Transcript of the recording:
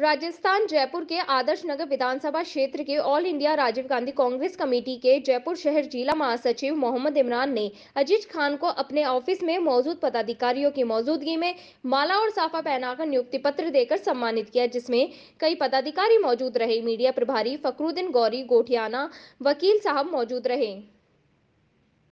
राजस्थान जयपुर के आदर्श नगर विधानसभा क्षेत्र के all India Rajiv Gandhi Congress committee के जयपुर शहर जिला महासचिव मोहम्मद इमरान ने अजीज खान को अपने ऑफिस में मौजूद पदाधिकारियों की मौजूदगी में माला और साफा पहनाकर नियुक्ति पत्र देकर सम्मानित किया जिसमें कई पदाधिकारी मौजूद रहे मीडिया प्रभारी फकरुद्दीन गौरी गोठियाना वकील साहब मौजूद रहे